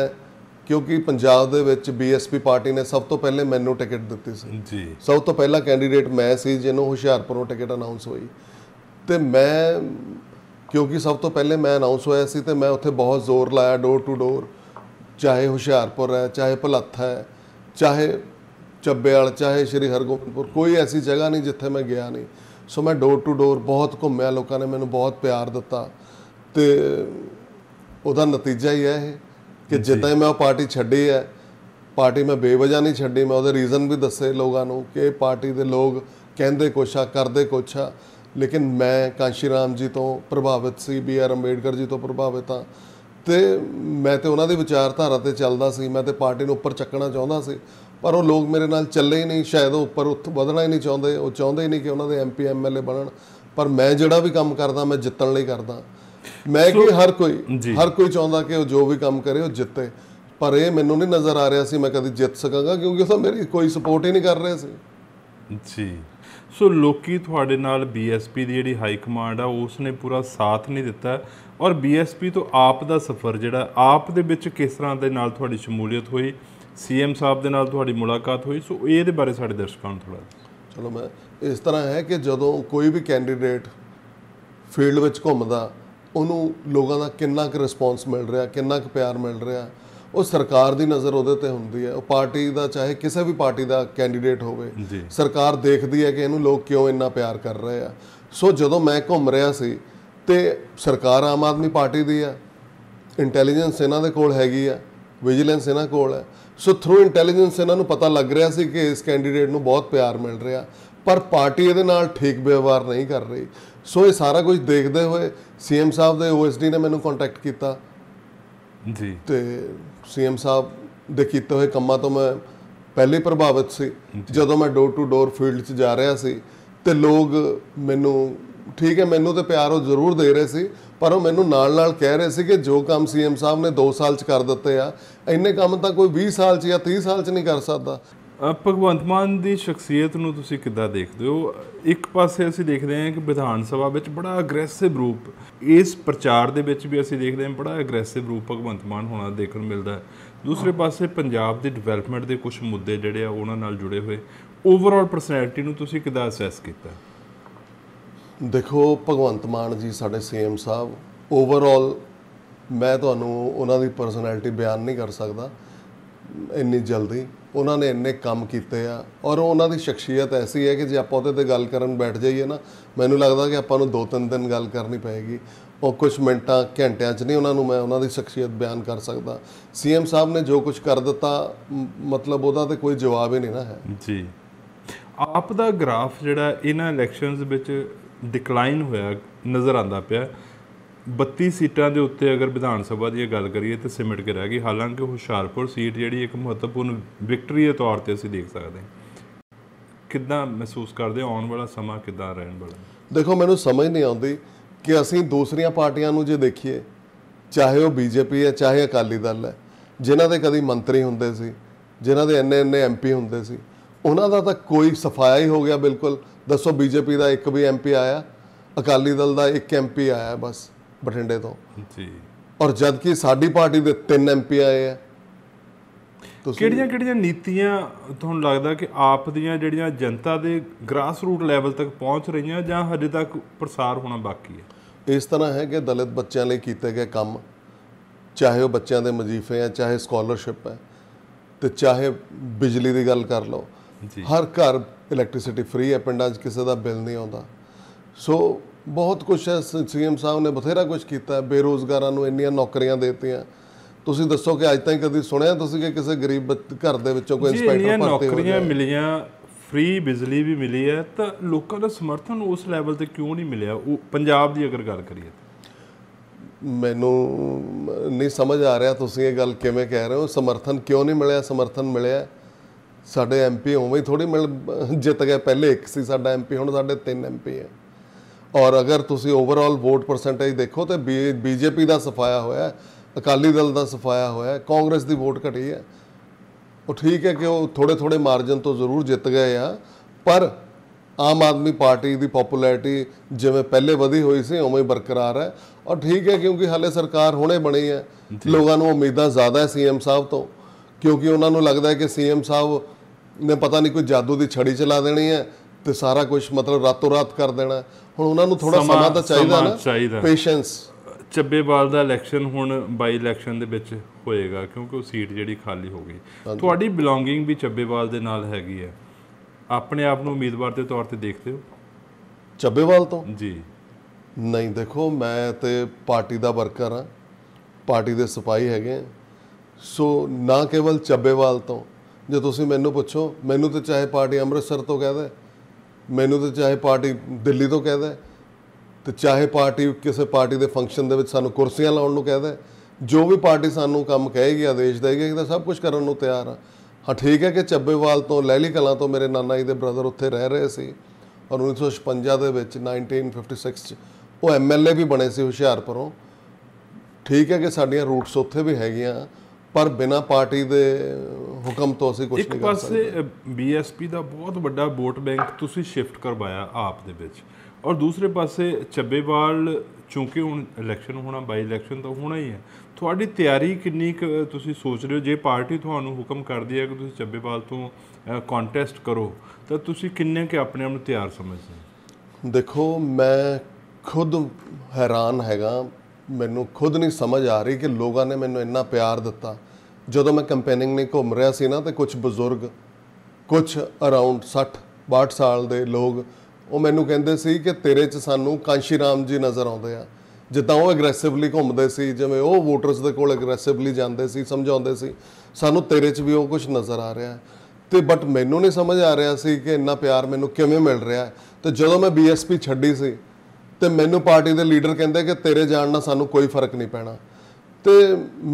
ਕਿਉਂਕਿ ਪੰਜਾਬ ਦੇ ਵਿੱਚ ਬੀਐਸਪੀ ਪਾਰਟੀ ਨੇ ਸਭ ਤੋਂ ਪਹਿਲੇ ਮੈਨੂੰ ਟਿਕਟ ਦਿੱਤੀ ਸੀ ਜੀ ਸਭ ਤੋਂ ਪਹਿਲਾ ਕੈਂਡੀਡੇਟ ਮੈਂ ਸੀ ਜਿਹਨੂੰ ਹੁਸ਼ਿਆਰਪੁਰੋਂ ਟਿਕਟ ਅਨਾਉਂਸ ਹੋਈ ਤੇ ਮੈਂ ਕਿਉਂਕਿ ਸਭ ਤੋਂ ਪਹਿਲੇ ਮੈਂ ਅਨਾਉਂਸ ਹੋਇਆ ਸੀ ਤੇ ਮੈਂ ਉੱਥੇ ਬਹੁਤ ਜ਼ੋਰ ਲਾਇਆ ਡੋਰ ਟੂ ਡੋਰ ਚਾਹੇ ਹੁਸ਼ਿਆਰਪੁਰ ਹੈ ਚਾਹੇ ਭਲੱਥਾ ਹੈ ਚਾਹੇ ਚੱਬੇਵਾਲ ਚਾਹੇ ਸ਼੍ਰੀ ਹਰਗੋਬਿੰਦਪੁਰ ਕੋਈ ਐਸੀ ਜਗ੍ਹਾ ਨਹੀਂ ਜਿੱਥੇ ਮੈਂ ਗਿਆ ਨਹੀਂ ਸੋ ਮੈਂ ਡੋਰ ਟੂ ਡੋਰ ਬਹੁਤ ਘੁੰਮਿਆ ਲੋਕਾਂ ਨੇ ਮੈਨੂੰ ਬਹੁਤ ਪਿਆਰ ਦਿੱਤਾ ਤੇ ਉਹਦਾ ਨਤੀਜਾ ਹੀ ਹੈ ਇਹ ਕਿ ਜਿੱਦਾਂ ਮੈਂ ਉਹ ਪਾਰਟੀ ਛੱਡੀ ਹੈ ਪਾਰਟੀ ਮੈਂ ਬੇਵਜ੍ਹਾ ਨਹੀਂ ਛੱਡੀ ਮੈਂ ਉਹਦੇ ਰੀਜ਼ਨ ਵੀ ਦੱਸੇ ਲੋਕਾਂ ਨੂੰ ਕਿ ਪਾਰਟੀ ਦੇ ਲੋਕ ਕਹਿੰਦੇ ਕੁਛ ਆ ਕਰਦੇ ਕੁਛ ਆ ਲੇਕਿਨ ਮੈਂ ਕਾਂਸ਼ੀਰਾਮ ਜੀ ਤੋਂ ਪ੍ਰਭਾਵਿਤ ਸੀ ਬੀ ਆਰ ਅੰਬੇਡਕਰ ਜੀ ਤੋਂ ਪ੍ਰਭਾਵਿਤ ਆ ਤੇ ਮੈਂ ਤੇ ਉਹਨਾਂ ਦੀ ਵਿਚਾਰਧਾਰਾ ਤੇ ਚੱਲਦਾ ਸੀ ਮੈਂ ਤੇ ਪਾਰਟੀ ਨੂੰ ਉੱਪਰ ਚੱਕਣਾ ਚਾਹੁੰਦਾ ਸੀ ਪਰ ਉਹ ਲੋਕ ਮੇਰੇ ਨਾਲ ਚੱਲੇ ਹੀ ਨਹੀਂ ਸ਼ਾਇਦ ਉਹ ਉੱਪਰ ਉੱਥ ਵਧਣਾ ਹੀ ਨਹੀਂ ਚਾਹੁੰਦੇ ਉਹ ਚਾਹੁੰਦੇ ਹੀ ਨਹੀਂ ਕਿ ਉਹਨਾਂ ਦੇ ਐਮਪੀ ਐਮਐਲਏ ਬਣਨ ਪਰ ਮੈਂ ਜਿਹੜਾ ਵੀ ਕੰਮ ਕਰਦਾ ਮੈਂ ਜਿੱਤਣ ਲਈ ਕਰਦਾ ਮੈਂ ਕਿ ਹਰ ਕੋਈ ਹਰ ਕੋਈ ਚਾਹੁੰਦਾ ਕਿ ਉਹ ਜੋ ਵੀ ਕੰਮ ਕਰੇ ਉਹ ਜਿੱਤੇ ਪਰ ਇਹ ਮੈਨੂੰ ਨਹੀਂ ਨਜ਼ਰ ਆ ਰਿਹਾ ਸੀ ਮੈਂ ਕਦੀ ਜਿੱਤ ਸਕਾਂਗਾ ਕਿਉਂਕਿ ਉਹ ਤਾਂ ਮੇਰੀ ਕੋਈ ਸਪੋਰਟ ਹੀ ਨਹੀਂ ਕਰ ਰਹੇ ਸੀ ਜੀ ਸੋ ਲੋਕੀ ਤੁਹਾਡੇ ਨਾਲ ਬੀਐਸਪੀ ਦੀ ਜਿਹੜੀ ਹਾਈ ਕਮਾਂਡ ਆ ਉਸ ਨੇ ਪੂਰਾ ਸਾਥ ਨਹੀਂ ਦਿੱਤਾ ਔਰ ਬੀਐਸਪੀ ਤੋਂ ਆਪ ਦਾ ਸਫ਼ਰ ਜਿਹੜਾ ਆਪ ਦੇ ਵਿੱਚ ਕਿਸ ਤਰ੍ਹਾਂ ਦੇ ਨਾਲ ਤੁਹਾਡੀ ਸ਼ਮੂਲੀਅਤ ਹੋਈ ਸੀਐਮ ਸਾਹਿਬ ਦੇ ਨਾਲ ਤੁਹਾਡੀ ਮੁਲਾਕਾਤ ਹੋਈ ਸੋ ਇਹਦੇ ਬਾਰੇ ਸਾਡੇ ਦਰਸ਼ਕਾਂ ਨੂੰ ਥੋੜਾ ਚਲੋ ਮੈਂ ਇਸ ਤਰ੍ਹਾਂ ਹੈ ਕਿ ਜਦੋਂ ਕੋਈ ਵੀ ਕੈਂਡੀਡੇਟ ਫੀਲਡ ਵਿੱਚ ਘੁੰਮਦਾ ਉਹਨੂੰ ਲੋਕਾਂ ਦਾ ਕਿੰਨਾ ਕੁ ਰਿਸਪੌਂਸ ਮਿਲ ਰਿਹਾ ਕਿੰਨਾ ਕੁ ਪਿਆਰ ਮਿਲ ਰਿਹਾ ਉਹ ਸਰਕਾਰ ਦੀ ਨਜ਼ਰ ਉਹਦੇ ਤੇ ਹੁੰਦੀ ਹੈ ਉਹ ਪਾਰਟੀ ਦਾ ਚਾਹੇ ਕਿਸੇ ਵੀ ਪਾਰਟੀ ਦਾ ਕੈਂਡੀਡੇਟ ਹੋਵੇ ਸਰਕਾਰ ਦੇਖਦੀ ਹੈ ਕਿ ਇਹਨੂੰ ਲੋਕ ਕਿਉਂ ਇੰਨਾ ਪਿਆਰ ਕਰ ਰਹੇ ਆ ਸੋ ਜਦੋਂ ਮੈਂ ਘੁੰਮ ਰਿਹਾ ਸੀ ਤੇ ਸਰਕਾਰ ਆਮ ਆਦਮੀ ਪਾਰਟੀ ਦੀ ਆ ਇੰਟੈਲੀਜੈਂਸ ਇਹਨਾਂ ਦੇ ਕੋਲ ਹੈਗੀ ਆ ਵਿਜੀਲੈਂਸ ਇਹਨਾਂ ਕੋਲ ਹੈ ਸੋ ਥਰੂ ਇੰਟੈਲੀਜੈਂਸ ਇਹਨਾਂ ਨੂੰ ਪਤਾ ਲੱਗ ਰਿਹਾ ਸੀ ਕਿ ਇਸ ਕੈਂਡੀਡੇਟ ਨੂੰ ਬਹੁਤ ਪਿਆਰ ਮਿਲ ਰਿਹਾ ਪਰ ਪਾਰਟੀ ਇਹਦੇ ਨਾਲ ਠੀਕ ਵਿਵਹਾਰ ਨਹੀਂ ਕਰ ਰਹੀ ਸੋ ਇਹ ਸਾਰਾ ਕੁਝ ਦੇਖਦੇ ਹੋਏ ਸੀਐਮ ਸਾਹਿਬ ਦੇ ਓਐਸਡੀ ਨੇ ਮੈਨੂੰ ਕੰਟੈਕਟ ਕੀਤਾ ਜੀ ਤੇ ਸੀਐਮ ਸਾਹਿਬ ਦੇ ਕੀਤੇ ਹੋਏ ਕੰਮਾਂ ਤੋਂ ਮੈਂ ਪਹਿਲੇ ਪ੍ਰਭਾਵਿਤ ਸੀ ਜਦੋਂ ਮੈਂ ਡੋਰ ਟੂ ਡੋਰ ਫੀਲਡ 'ਚ ਜਾ ਰਿਹਾ ਸੀ ਤੇ ਲੋਕ ਮੈਨੂੰ ਠੀਕ ਹੈ ਮੈਨੂੰ ਤੇ ਪਿਆਰ ਉਹ ਜ਼ਰੂਰ ਦੇ ਰਹੇ ਸੀ ਪਰ ਉਹ ਮੈਨੂੰ ਨਾਲ-ਨਾਲ ਕਹਿ ਰਹੇ ਸੀ ਕਿ ਜੋ ਕੰਮ ਸੀਐਮ ਸਾਹਿਬ ਨੇ 2 ਸਾਲ ਚ ਕਰ ਦਿੱਤੇ ਆ ਇੰਨੇ ਕੰਮ ਤਾਂ ਕੋਈ 20 ਸਾਲ ਚ ਜਾਂ 30 ਸਾਲ ਚ ਨਹੀਂ ਕਰ ਸਕਦਾ ਭਗਵੰਤ ਮਾਨ ਦੀ ਸ਼ਖਸੀਅਤ ਨੂੰ ਤੁਸੀਂ ਕਿੱਦਾਂ ਦੇਖਦੇ ਹੋ ਇੱਕ ਪਾਸੇ ਅਸੀਂ ਦੇਖਦੇ ਹਾਂ ਕਿ ਵਿਧਾਨ ਸਭਾ ਵਿੱਚ ਬੜਾ ਅਗਰੈਸਿਵ ਰੂਪ ਇਸ ਪ੍ਰਚਾਰ ਦੇ ਵਿੱਚ ਵੀ ਅਸੀਂ ਦੇਖਦੇ ਹਾਂ ਬੜਾ ਅਗਰੈਸਿਵ ਰੂਪ ਭਗਵੰਤ ਮਾਨ ਹੋਣਾ ਦੇਖਣ ਨੂੰ ਮਿਲਦਾ ਹੈ ਦੂਸਰੇ ਪਾਸੇ ਪੰਜਾਬ ਦੇ ਡਿਵੈਲਪਮੈਂਟ ਦੇ ਕੁਝ ਮੁੱਦੇ ਜਿਹੜੇ ਆ ਉਹਨਾਂ ਨਾਲ ਜੁੜੇ ਹੋਏ ਓਵਰਆਲ ਪਰਸਨੈਲਿਟੀ ਨੂੰ ਤੁਸੀਂ ਕਿੱਦਾਂ ਅਸੈਸ ਕੀਤਾ ਦੇਖੋ ਭਗਵੰਤ ਮਾਨ ਜੀ ਸਾਡੇ ਸੀਐਮ ਸਾਹਿਬ ਓਵਰਆਲ ਮੈਂ ਤੁਹਾਨੂੰ ਉਹਨਾਂ ਦੀ ਪਰਸਨੈਲਿਟੀ ਬਿਆਨ ਨਹੀਂ ਕਰ ਸਕਦਾ ਇੰਨੀ ਜਲਦੀ ਉਹਨਾਂ ਨੇ ਇੰਨੇ ਕੰਮ ਕੀਤੇ ਆ ਔਰ ਉਹਨਾਂ ਦੀ ਸ਼ਖਸੀਅਤ ਐਸੀ ਹੈ ਕਿ ਜੇ ਆਪਾਂ ਉਹਦੇ ਤੇ ਗੱਲ ਕਰਨ ਬੈਠ ਜਾਈਏ ਨਾ ਮੈਨੂੰ ਲੱਗਦਾ ਕਿ ਆਪਾਂ ਨੂੰ ਦੋ ਤਿੰਨ ਦਿਨ ਗੱਲ ਕਰਨੀ ਪਏਗੀ ਉਹ ਕੁਝ ਮਿੰਟਾਂ ਘੰਟਿਆਂ 'ਚ ਨਹੀਂ ਉਹਨਾਂ ਨੂੰ ਮੈਂ ਉਹਨਾਂ ਦੀ ਸ਼ਖਸੀਅਤ ਬਿਆਨ ਕਰ ਸਕਦਾ ਸੀਐਮ ਸਾਹਿਬ ਨੇ ਜੋ ਕੁਝ ਕਰ ਦਿੱਤਾ ਮਤਲਬ ਉਹਦਾ ਤੇ ਕੋਈ ਜਵਾਬ ਹੀ ਨਹੀਂ ਨਾ ਹੈ ਜੀ ਆਪ ਦਾ ਗ੍ਰਾਫ ਜਿਹੜਾ ਇਹਨਾਂ ਇਲੈਕਸ਼ਨਸ ਵਿੱਚ ਡਿਕਲਾਈਨ ਹੋਇਆ ਨਜ਼ਰ ਆਂਦਾ ਪਿਆ 32 ਸੀਟਾਂ ਦੇ ਉੱਤੇ ਅਗਰ ਵਿਧਾਨ ਸਭਾ ਦੀ ਗੱਲ ਕਰੀਏ ਤਾਂ ਸਿਮਟ ਕੇ ਰਹਿ ਗਈ ਹਾਲਾਂਕਿ ਹੁਸ਼ਿਆਰਪੁਰ ਸੀਟ ਜਿਹੜੀ ਇੱਕ ਮਹੱਤਵਪੂਰਨ ਵਿਕਟਰੀ ਦੇ ਤੌਰ ਤੇ ਅਸੀਂ ਦੇਖ ਸਕਦੇ ਹਾਂ ਕਿੱਦਾਂ ਮਹਿਸੂਸ ਕਰਦੇ ਆਉਣ ਵਾਲਾ ਸਮਾਂ ਕਿੱਦਾਂ ਰਹਿਣ ਵਾਲਾ ਦੇਖੋ ਮੈਨੂੰ ਸਮਝ ਨਹੀਂ ਆਉਂਦੀ ਕਿ ਅਸੀਂ ਦੂਸਰੀਆਂ ਪਾਰਟੀਆਂ ਨੂੰ ਜੇ ਦੇਖੀਏ ਚਾਹੇ ਉਹ ਬੀਜੇਪੀ ਹੈ ਚਾਹੇ ਅਕਾਲੀ ਦਲ ਹੈ ਜਿਨ੍ਹਾਂ ਦੇ ਕਦੀ ਮੰਤਰੀ ਹੁੰਦੇ ਸੀ ਜਿਨ੍ਹਾਂ ਦੇ ਐਨੇ ਐਨੇ ਐਮਪੀ ਹੁੰਦੇ ਸੀ ਉਹਨਾਂ ਦਾ ਤਾਂ ਕੋਈ ਸਫਾਇਆ ਹੀ ਹੋ ਗਿਆ ਬਿਲਕੁਲ ਦੱਸੋ ਬੀਜੇਪੀ ਦਾ ਇੱਕ ਵੀ ਐਮਪੀ ਆਇਆ ਅਕਾਲੀ ਦਲ ਦਾ ਇੱਕ ਐਮਪੀ ਆਇਆ ਬਸ ਬਠਿੰਡੇ ਤੋਂ ਜੀ ਔਰ ਜਦ ਕਿ ਸਾਡੀ ਪਾਰਟੀ ਦੇ ਤਿੰਨ ਐਮਪੀ ਆਏ ਆ ਕਿਹੜੀਆਂ ਕਿਹੜੀਆਂ ਨੀਤੀਆਂ ਤੁਹਾਨੂੰ ਲੱਗਦਾ ਕਿ ਆਪ ਦੀਆਂ ਜਿਹੜੀਆਂ ਜਨਤਾ ਦੇ ਗ੍ਰਾਸ ਰੂਟ ਲੈਵਲ ਤੱਕ ਪਹੁੰਚ ਰਹੀਆਂ ਜਾਂ ਹਜੇ ਤੱਕ ਪ੍ਰਸਾਰ ਹੋਣਾ ਬਾਕੀ ਹੈ ਇਸ ਤਰ੍ਹਾਂ ਹੈ ਕਿ ਦਲਿਤ ਬੱਚਿਆਂ ਲਈ ਕੀਤੇ ਗਏ ਕੰਮ ਚਾਹੇ ਉਹ ਬੱਚਿਆਂ ਦੇ ਮਜੀਫੇ ਆ ਚਾਹੇ ਸਕਾਲਰਸ਼ਿਪ ਹੈ ਤੇ ਚਾਹੇ ਬਿਜਲੀ ਦੀ ਗੱਲ ਕਰ ਲਓ ਹਰ ਘਰ ਇਲੈਕਟ੍ਰਿਸਿਟੀ ਫ੍ਰੀ ਹੈ ਪਿੰਡਾਂ 'ਚ ਕਿਸੇ ਦਾ ਬਿੱਲ ਨਹੀਂ ਆਉਂਦਾ ਸੋ ਬਹੁਤ ਕੁਝ ਹੈ ਸੀਐਮ ਸਾਹਿਬ ਨੇ ਬਥੇਰਾ ਕੁਝ ਕੀਤਾ ਹੈ ਬੇਰੋਜ਼ਗਾਰਾਂ ਨੂੰ ਇੰਨੀਆਂ ਨੌਕਰੀਆਂ ਦਿੱਤੀਆਂ ਤੁਸੀਂ ਦੱਸੋ ਕਿ ਅੱਜ ਹੀ ਕਦੀ ਸੁਣਿਆ ਤੁਸੀਂ ਕਿ ਕਿਸੇ ਗਰੀਬ ਘਰ ਦੇ ਵਿੱਚੋਂ ਕੋਈ ਇੰਸਪੈਕਟਰ ਭਰਤੀ ਹੋ ਨੌਕਰੀਆਂ ਮਿਲੀਆਂ ਫ੍ਰੀ ਬਿਜਲੀ ਵੀ ਮਿਲੀ ਹੈ ਤਾਂ ਲੋਕਾਂ ਦਾ ਸਮਰਥਨ ਉਸ ਲੈਵਲ ਤੇ ਕਿਉਂ ਨਹੀਂ ਮਿਲਿਆ ਉਹ ਪੰਜਾਬ ਦੀ ਅਗਰ ਗੱਲ ਕਰੀਏ ਮੈਨੂੰ ਨਹੀਂ ਸਮਝ ਆ ਰਿਹਾ ਤੁਸੀਂ ਇਹ ਗੱਲ ਕਿਵੇਂ ਕਹਿ ਰਹੇ ਹੋ ਸਮਰਥਨ ਕਿਉਂ ਨਹੀਂ ਮਿਲਿਆ ਸਮਰਥਨ ਮਿਲਿਆ ਸਾਡੇ ਐਮਪੀ ਉਵੇਂ ਹੀ ਥੋੜੀ ਮਿਲ ਜਿੱਤ ਗਏ ਪਹਿਲੇ ਇੱਕ ਸੀ ਸਾਡਾ ਐਮਪੀ ਹੁਣ ਸਾਡੇ ਤਿੰਨ ਐਮਪੀ ਹੈ ਔਰ ਅਗਰ ਤੁਸੀਂ ਓਵਰਆਲ ਵੋਟ ਪਰਸੈਂਟੇਜ ਦੇਖੋ ਤੇ ਬੀਜੇਪੀ ਦਾ ਸਫਾਇਆ ਹੋਇਆ ਅਕਾਲੀ ਦਲ ਦਾ ਸਫਾਇਆ ਹੋਇਆ ਕਾਂਗਰਸ ਦੀ ਵੋਟ ਘਟੀ ਹੈ ਉਹ ਠੀਕ ਹੈ ਕਿ ਉਹ ਥੋੜੇ ਥੋੜੇ ਮਾਰਜਨ ਤੋਂ ਜ਼ਰੂਰ ਜਿੱਤ ਗਏ ਆ ਪਰ ਆਮ ਆਦਮੀ ਪਾਰਟੀ ਦੀ ਪੋਪੂਲੈਰਿਟੀ ਜਿਵੇਂ ਪਹਿਲੇ ਵਧੀ ਹੋਈ ਸੀ ਉਵੇਂ ਹੀ ਬਰਕਰਾਰ ਹੈ ਔਰ ਠੀਕ ਹੈ ਕਿਉਂਕਿ ਹਾਲੇ ਸਰਕਾਰ ਹੁਣੇ ਬਣੀ ਹੈ ਲੋਕਾਂ ਨੂੰ ਉਮੀਦਾਂ ਜ਼ਿਆਦਾ ਹੈ ਸੀਐਮ ਸਾਹਿਬ ਤੋਂ ਕਿਉਂਕਿ ਉਹਨਾਂ ਨੂੰ ਲੱਗਦਾ ਹੈ ਕਿ ਸੀਐਮ ਸਾਹਿਬ ਨੇ ਪਤਾ ਨਹੀਂ ਕੋਈ ਜਾਦੂ ਦੀ ਛੜੀ ਚਲਾ ਦੇਣੀ ਹੈ ਤੇ ਸਾਰਾ ਕੁਝ ਮਤਲਬ ਰਾਤੋਂ ਰਾਤ ਕਰ ਦੇਣਾ ਹੁਣ ਉਹਨਾਂ ਨੂੰ ਥੋੜਾ ਸਮਾਂ ਤਾਂ ਚਾਹੀਦਾ ਨਾ ਪੇਸ਼ੈਂਸ ਚੱਬੇਵਾਲ ਦਾ ਇਲੈਕਸ਼ਨ ਹੁਣ ਬਾਈ ਇਲੈਕਸ਼ਨ ਦੇ ਵਿੱਚ ਹੋਏਗਾ ਕਿਉਂਕਿ ਉਹ ਸੀਟ ਜਿਹੜੀ ਖਾਲੀ ਹੋ ਗਈ ਤੁਹਾਡੀ ਬਿਲੋਂਗਿੰਗ ਵੀ ਚੱਬੇਵਾਲ ਦੇ ਨਾਲ ਹੈਗੀ ਹੈ ਆਪਣੇ ਆਪ ਨੂੰ ਉਮੀਦਵਾਰ ਦੇ ਤੌਰ ਤੇ ਦੇਖਦੇ ਹੋ ਚੱਬੇਵਾਲ ਤੋਂ ਜੀ ਨਹੀਂ ਦੇਖੋ ਮੈਂ ਤੇ ਪਾਰਟੀ ਦਾ ਵਰਕਰ ਹਾਂ ਪਾਰਟੀ ਦੇ ਸਿਪਾਹੀ ਹੈਗੇ ਸੋ ਨਾ ਕੇਵਲ ਚੱਬੇਵਾਲ ਤੋਂ ਜੇ ਤੁਸੀਂ ਮੈਨੂੰ ਪੁੱਛੋ ਮੈਨੂੰ ਤਾਂ ਚਾਹੇ ਪਾਰਟੀ ਅੰਮ੍ਰਿਤਸਰ ਤੋਂ ਕਹਦਾ ਮੈਨੂੰ ਤਾਂ ਚਾਹੇ ਪਾਰਟੀ ਦਿੱਲੀ ਤੋਂ ਕਹਦਾ ਤੇ ਚਾਹੇ ਪਾਰਟੀ ਕਿਸੇ ਪਾਰਟੀ ਦੇ ਫੰਕਸ਼ਨ ਦੇ ਵਿੱਚ ਸਾਨੂੰ ਕੁਰਸੀਆਂ ਲਾਉਣ ਨੂੰ ਕਹਦਾ ਜੋ ਵੀ ਪਾਰਟੀ ਸਾਨੂੰ ਕੰਮ ਕਹੇਗੀ ਆਦੇਸ਼ ਦੇਗੀ ਤਾਂ ਸਭ ਕੁਝ ਕਰਨ ਨੂੰ ਤਿਆਰ ਆ ਹਾਂ ਠੀਕ ਹੈ ਕਿ ਚੱਬੇਵਾਲ ਤੋਂ ਲਹਿਲੀ ਕਲਾਂ ਤੋਂ ਮੇਰੇ ਨਾਨਾ ਜੀ ਦੇ ਬ੍ਰਦਰ ਉੱਥੇ ਰਹਿ ਰਹੇ ਸੀ ਔਰ 1956 ਦੇ ਵਿੱਚ 1956 ਚ ਉਹ ਐਮਐਲਏ ਵੀ ਬਣੇ ਸੀ ਹੁਸ਼ਿਆਰਪੁਰੋਂ ਠੀਕ ਹੈ ਕਿ ਸਾਡੀਆਂ ਰੂਟਸ ਉੱਥੇ ਵੀ ਹੈਗੀਆਂ ਪਰ ਬਿਨਾ ਪਾਰਟੀ ਦੇ ਹੁਕਮ ਤੋਂ ਅਸੀਂ ਕੁਝ ਨਹੀਂ ਕਰ ਸਕਦੇ ਇੱਕ ਪਾਸੇ ਬੀਐਸਪੀ ਦਾ ਬਹੁਤ ਵੱਡਾ ਵੋਟ ਬੈਂਕ ਤੁਸੀਂ ਸ਼ਿਫਟ ਕਰਵਾਇਆ ਆਪ ਦੇ ਵਿੱਚ ਔਰ ਦੂਸਰੇ ਪਾਸੇ ਚੱਬੇਵਾਲ ਕਿਉਂਕਿ ਹੁਣ ਇਲੈਕਸ਼ਨ ਹੋਣਾ ਬਾਈ ਇਲੈਕਸ਼ਨ ਤਾਂ ਹੋਣਾ ਹੀ ਹੈ ਤੁਹਾਡੀ ਤਿਆਰੀ ਕਿੰਨੀ ਤੁਸੀਂ ਸੋਚ ਰਹੇ ਹੋ ਜੇ ਪਾਰਟੀ ਤੁਹਾਨੂੰ ਹੁਕਮ ਕਰਦੀ ਹੈ ਕਿ ਤੁਸੀਂ ਚੱਬੇਵਾਲ ਤੋਂ ਕੰਟੈਸਟ ਕਰੋ ਤਾਂ ਤੁਸੀਂ ਕਿੰਨੇ ਕਿ ਆਪਣੇ ਆਪ ਨੂੰ ਤਿਆਰ ਸਮਝਦੇ ਹੋ ਦੇਖੋ ਮੈਂ ਖੁਦ ਹੈਰਾਨ ਹੈਗਾ ਮੈਨੂੰ ਖੁਦ ਨਹੀਂ ਸਮਝ ਆ ਰਹੀ ਕਿ ਲੋਕਾਂ ਨੇ ਮੈਨੂੰ ਇੰਨਾ ਪਿਆਰ ਦਿੱਤਾ ਜਦੋਂ ਮੈਂ ਕੰਪੇਨਿੰਗ ਨੇ ਘੁੰਮ ਰਿਹਾ ਸੀ ਨਾ ਤੇ ਕੁਝ ਬਜ਼ੁਰਗ ਕੁਝ ਅਰਾਊਂਡ 60 62 ਸਾਲ ਦੇ ਲੋਕ ਉਹ ਮੈਨੂੰ ਕਹਿੰਦੇ ਸੀ ਕਿ ਤੇਰੇ 'ਚ ਸਾਨੂੰ ਕਾਂਸ਼ੀ ਰਾਮ ਜੀ ਨਜ਼ਰ ਆਉਂਦੇ ਆ ਜਿੱਦਾਂ ਉਹ ਐਗਰੈਸਿਵਲੀ ਘੁੰਮਦੇ ਸੀ ਜਿਵੇਂ ਉਹ ਵੋਟਰਸ ਦੇ ਕੋਲ ਐਗਰੈਸਿਵਲੀ ਜਾਂਦੇ ਸੀ ਸਮਝਾਉਂਦੇ ਸੀ ਸਾਨੂੰ ਤੇਰੇ 'ਚ ਵੀ ਉਹ ਕੁਝ ਨਜ਼ਰ ਆ ਰਿਹਾ ਤੇ ਬਟ ਮੈਨੂੰ ਨਹੀਂ ਸਮਝ ਆ ਰਿਹਾ ਸੀ ਕਿ ਇੰਨਾ ਪਿਆਰ ਮੈਨੂੰ ਕਿਵੇਂ ਮਿਲ ਰਿਹਾ ਤੇ ਜਦੋਂ ਮੈਂ ਬੀਐਸਪੀ ਛੱਡੀ ਸੀ ਤੇ ਮੈਨੂੰ ਪਾਰਟੀ ਦੇ ਲੀਡਰ ਕਹਿੰਦੇ ਕਿ ਤੇਰੇ ਜਾਣ ਨਾਲ ਸਾਨੂੰ ਕੋਈ ਫਰਕ ਨਹੀਂ ਪੈਣਾ ਤੇ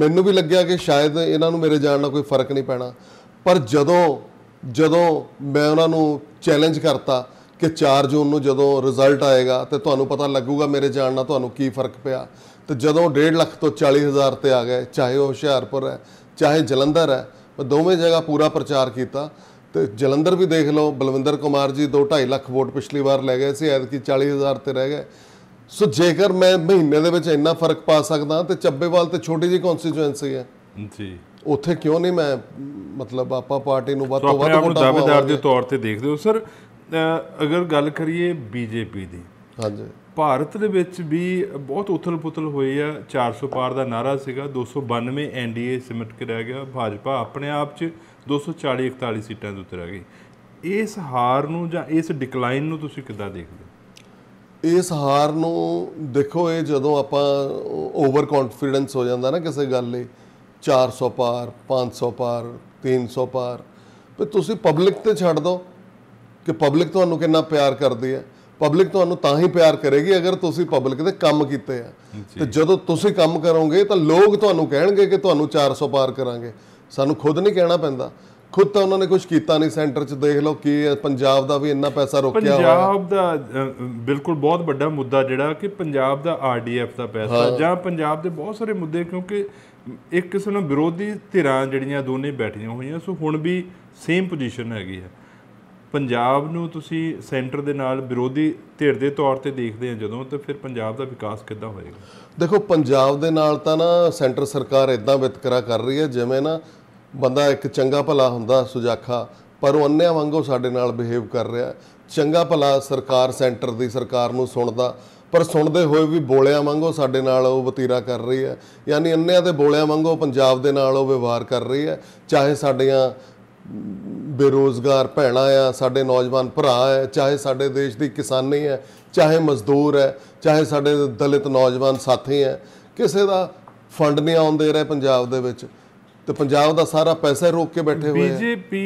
ਮੈਨੂੰ ਵੀ ਲੱਗਿਆ ਕਿ ਸ਼ਾਇਦ ਇਹਨਾਂ ਨੂੰ ਮੇਰੇ ਜਾਣ ਨਾਲ ਕੋਈ ਫਰਕ ਨਹੀਂ ਪੈਣਾ ਪਰ ਜਦੋਂ ਜਦੋਂ ਮੈਂ ਉਹਨਾਂ ਨੂੰ ਚੈਲੰਜ ਕਰਤਾ ਕਿ 4 ਜੂਨ ਨੂੰ ਜਦੋਂ ਰਿਜ਼ਲਟ ਆਏਗਾ ਤੇ ਤੁਹਾਨੂੰ ਪਤਾ ਲੱਗੂਗਾ ਮੇਰੇ ਜਾਣ ਨਾਲ ਤੁਹਾਨੂੰ ਕੀ ਫਰਕ ਪਿਆ ਤੇ ਜਦੋਂ 1.5 ਲੱਖ ਤੋਂ 40000 ਤੇ ਆ ਗਏ ਚਾਹੇ ਉਹ ਹੁਸ਼ਿਆਰਪੁਰ ਹੈ ਚਾਹੇ ਜਲੰਧਰ ਹੈ ਮੈਂ ਦੋਵੇਂ ਜਗ੍ਹਾ ਪੂਰਾ ਪ੍ਰਚਾਰ ਕੀਤਾ ਤੇ ਜਲੰਧਰ ਵੀ ਦੇਖ ਲਓ ਬਲਵਿੰਦਰ ਕੁਮਾਰ ਜੀ 2.5 ਲੱਖ ਵੋਟ ਪਿਛਲੀ ਵਾਰ ਲੈ ਗਏ ਸੀ ਐਤਕੀ 40000 ਤੇ ਰਹਿ ਗਏ ਸੋ ਜੇਕਰ ਮੈਂ ਮਹੀਨੇ ਦੇ ਵਿੱਚ ਇੰਨਾ ਫਰਕ ਪਾ ਸਕਦਾ ਤੇ ਚੱਬੇਵਾਲ ਤੇ ਛੋਟੀ ਜੀ ਕਨਸਟੀਚੁਐਂਸੀ ਹੈ ਜੀ ਉੱਥੇ ਕਿਉਂ ਨਹੀਂ ਮੈਂ ਮਤਲਬ ਆਪਾ ਪਾਰਟੀ ਨੂੰ ਵੱਧ ਤੋਂ ਵੱਧ ਵੋਟਾਂ ਦਾਅਵੇਦਾਰ ਦੇ ਤੌਰ ਤੇ ਦੇਖਦੇ ਹੋ ਸਰ ਅਗਰ ਗੱਲ ਕਰੀਏ ਬੀਜੇਪੀ ਦੀ ਹਾਂਜੀ ਭਾਰਤ ਦੇ ਵਿੱਚ ਵੀ ਬਹੁਤ ਉਥਲ-ਪੁਥਲ ਹੋਈ ਆ 400 ਪਾਰ ਦਾ ਨਾਰਾ ਸੀਗਾ 292 ਐਨਡੀਏ ਸਿਮਟ ਕੇ ਰਹਿ ਗਿਆ ਭਾਜਪਾ ਆਪਣੇ ਆਪ 'ਚ 240 41 ਸੀਟਾਂ ਦੇ ਉੱਤੇ ਰਹਿ ਗਈ ਇਸ ਹਾਰ ਨੂੰ ਜਾਂ ਇਸ ਡਿਕਲਾਈਨ ਨੂੰ ਤੁਸੀਂ ਕਿੱਦਾਂ ਦੇਖਦੇ ਇਸ ਹਾਰ ਨੂੰ ਦੇਖੋ ਇਹ ਜਦੋਂ ਆਪਾਂ ਓਵਰ ਕੌਨਫੀਡੈਂਸ ਹੋ ਜਾਂਦਾ ਨਾ ਕਿਸੇ ਗੱਲ ਲਈ 400 ਪਾਰ 500 ਪਾਰ 300 ਪਾਰ ਤੇ ਤੁਸੀਂ ਪਬਲਿਕ ਤੇ ਛੱਡ ਦੋ ਕਿ ਪਬਲਿਕ ਤੁਹਾਨੂੰ ਕਿੰਨਾ ਪਿਆਰ ਕਰਦੀ ਹੈ ਪਬਲਿਕ ਤੁਹਾਨੂੰ ਤਾਂ ਹੀ ਪਿਆਰ ਕਰੇਗੀ ਅਗਰ ਤੁਸੀਂ ਪਬਲਿਕ ਦੇ ਕੰਮ ਕੀਤੇ ਆ ਤੇ ਜਦੋਂ ਤੁਸੀਂ ਕੰਮ ਕਰੋਗੇ ਤਾਂ ਲੋਕ ਤੁਹਾਨੂੰ ਕਹਿਣਗੇ ਕਿ ਤੁਹਾਨੂੰ 400 ਪਾਰ ਕਰਾਂਗੇ ਸਾਨੂੰ ਖੁਦ ਨਹੀਂ ਕਹਿਣਾ ਪੈਂਦਾ ਖੁਦ ਤਾਂ ਉਹਨਾਂ ਨੇ ਕੁਝ ਕੀਤਾ ਨਹੀਂ ਸੈਂਟਰ 'ਚ ਦੇਖ ਲਓ ਹੈ ਪੰਜਾਬ ਦਾ ਵੀ ਇੰਨਾ ਪੈਸਾ ਰੋਕਿਆ ਹੋਇਆ ਪੰਜਾਬ ਦਾ ਬਿਲਕੁਲ ਬਹੁਤ ਵੱਡਾ ਮੁੱਦਾ ਜਿਹੜਾ ਕਿ ਪੰਜਾਬ ਦਾ ਆਰਡੀਐਫ ਦਾ ਪੈਸਾ ਜਾਂ ਪੰਜਾਬ ਦੇ ਬਹੁਤ ਸਾਰੇ ਮੁੱਦੇ ਕਿਉਂਕਿ ਇੱਕ ਕਿਸਮ ਨਾਲ ਵਿਰੋਧੀ ਧਿਰਾਂ ਜਿਹੜੀਆਂ ਦੋਨੇ ਬੈਠੀਆਂ ਹੋਈਆਂ ਸੋ ਹੁਣ ਵੀ ਸੇਮ ਪੋਜੀਸ਼ਨ ਹੈਗੀ ਹੈ ਪੰਜਾਬ ਨੂੰ ਤੁਸੀਂ ਸੈਂਟਰ ਦੇ ਨਾਲ ਵਿਰੋਧੀ ਧਿਰ ਦੇ ਤੌਰ ਤੇ ਦੇਖਦੇ ਆ ਜਦੋਂ ਤਾਂ ਫਿਰ ਪੰਜਾਬ ਦਾ ਵਿਕਾਸ ਕਿੱਦਾਂ ਹੋਏਗਾ ਦੇਖੋ ਪੰਜਾਬ ਦੇ ਨਾਲ ਤਾਂ ਨਾ ਸੈਂਟਰ ਸਰਕਾਰ ਇਦਾਂ ਵਿਤਕਰਾ ਕਰ ਰਹੀ ਹੈ ਜਿਵੇਂ ਨਾ ਬੰਦਾ ਇੱਕ ਚੰਗਾ ਭਲਾ ਹੁੰਦਾ ਸੁਜਾਖਾ ਪਰ ਉਹ ਅੰਨਿਆਂ ਵਾਂਗੂ ਸਾਡੇ ਨਾਲ ਬਿਹੇਵ ਕਰ ਰਿਹਾ ਚੰਗਾ ਭਲਾ ਸਰਕਾਰ ਸੈਂਟਰ ਦੀ ਸਰਕਾਰ ਨੂੰ ਸੁਣਦਾ ਪਰ ਸੁਣਦੇ ਹੋਏ ਵੀ ਬੋਲਿਆਂ ਵਾਂਗੂ ਸਾਡੇ ਨਾਲ ਉਹ ਵਤੀਰਾ ਕਰ ਰਹੀ ਹੈ ਯਾਨੀ ਅੰਨਿਆਂ ਤੇ ਬੋਲਿਆਂ ਵਾਂਗੂ ਪੰਜਾਬ ਦੇ ਨਾਲ ਉਹ ਵਿਵਹਾਰ ਕਰ ਰਹੀ ਹੈ ਚਾਹੇ ਸਾਡੀਆਂ ਬੇਰੋਜ਼ਗਾਰ ਭੈਣਾ ਆ ਸਾਡੇ ਨੌਜਵਾਨ ਭਰਾ ਆ ਚਾਹੇ ਸਾਡੇ ਦੇਸ਼ ਦੀ ਕਿਸਾਨੀ ਹੈ ਚਾਹੇ ਮਜ਼ਦੂਰ ਹੈ ਚਾਹੇ ਸਾਡੇ ਦਲਿਤ ਨੌਜਵਾਨ ਸਾਥੀ ਹੈ ਕਿਸੇ ਦਾ ਫੰਡ ਨਹੀਂ ਆਉਂਦੇ ਰਹੇ ਪੰਜਾਬ ਦੇ ਵਿੱਚ ਤੇ ਪੰਜਾਬ ਦਾ ਸਾਰਾ ਪੈਸਾ ਰੋਕ ਕੇ ਬੈਠੇ ਹੋਏ ਆ ਬੀਜੇਪੀ